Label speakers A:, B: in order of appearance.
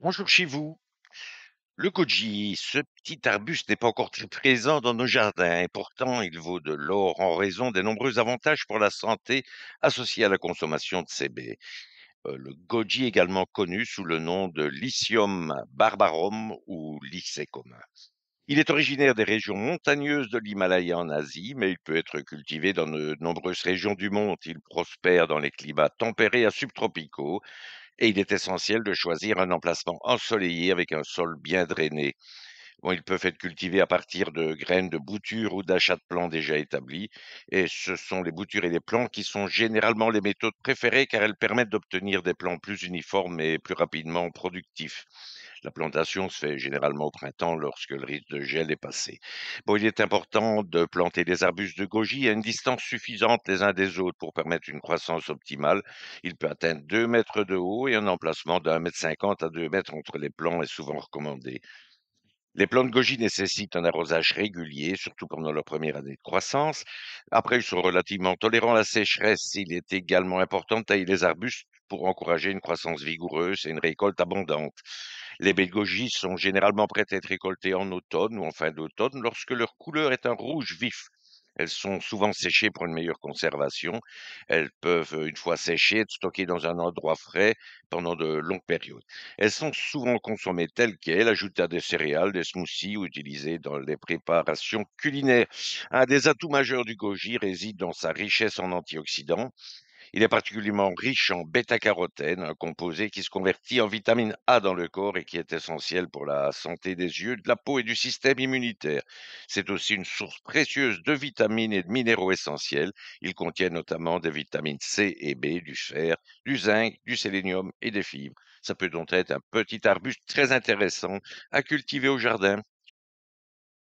A: Bonjour chez vous. Le goji, ce petit arbuste n'est pas encore très présent dans nos jardins et pourtant il vaut de l'or en raison des nombreux avantages pour la santé associés à la consommation de ses baies. Euh, le goji, également connu sous le nom de Lycium barbarum ou commun. Il est originaire des régions montagneuses de l'Himalaya en Asie, mais il peut être cultivé dans de nombreuses régions du monde. Il prospère dans les climats tempérés à subtropicaux et il est essentiel de choisir un emplacement ensoleillé avec un sol bien drainé ils peuvent être cultivés à partir de graines de boutures ou d'achats de plants déjà établis. Et ce sont les boutures et les plants qui sont généralement les méthodes préférées car elles permettent d'obtenir des plants plus uniformes et plus rapidement productifs. La plantation se fait généralement au printemps lorsque le risque de gel est passé. il est important de planter des arbustes de goji à une distance suffisante les uns des autres pour permettre une croissance optimale. Il peut atteindre 2 mètres de haut et un emplacement de mètre m à 2 mètres entre les plants est souvent recommandé. Les plantes de goji nécessitent un arrosage régulier, surtout pendant leur première année de croissance. Après, ils sont relativement tolérants à la sécheresse. Il est également important de tailler les arbustes pour encourager une croissance vigoureuse et une récolte abondante. Les baies de goji sont généralement prêtes à être récoltées en automne ou en fin d'automne lorsque leur couleur est un rouge vif. Elles sont souvent séchées pour une meilleure conservation. Elles peuvent, euh, une fois séchées, être stockées dans un endroit frais pendant de longues périodes. Elles sont souvent consommées telles quelles, ajoutées à des céréales, des smoothies ou utilisées dans des préparations culinaires. Un des atouts majeurs du goji réside dans sa richesse en antioxydants. Il est particulièrement riche en bêta-carotène, un composé qui se convertit en vitamine A dans le corps et qui est essentiel pour la santé des yeux, de la peau et du système immunitaire. C'est aussi une source précieuse de vitamines et de minéraux essentiels. Il contient notamment des vitamines C et B, du fer, du zinc, du sélénium et des fibres. Ça peut donc être un petit arbuste très intéressant à cultiver au jardin.